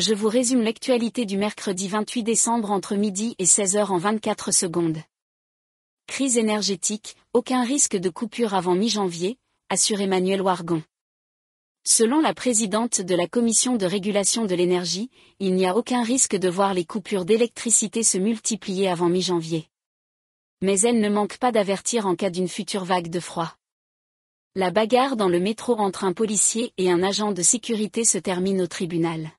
je vous résume l'actualité du mercredi 28 décembre entre midi et 16h en 24 secondes. Crise énergétique, aucun risque de coupure avant mi-janvier, assure Emmanuel Wargon. Selon la présidente de la Commission de régulation de l'énergie, il n'y a aucun risque de voir les coupures d'électricité se multiplier avant mi-janvier. Mais elle ne manque pas d'avertir en cas d'une future vague de froid. La bagarre dans le métro entre un policier et un agent de sécurité se termine au tribunal.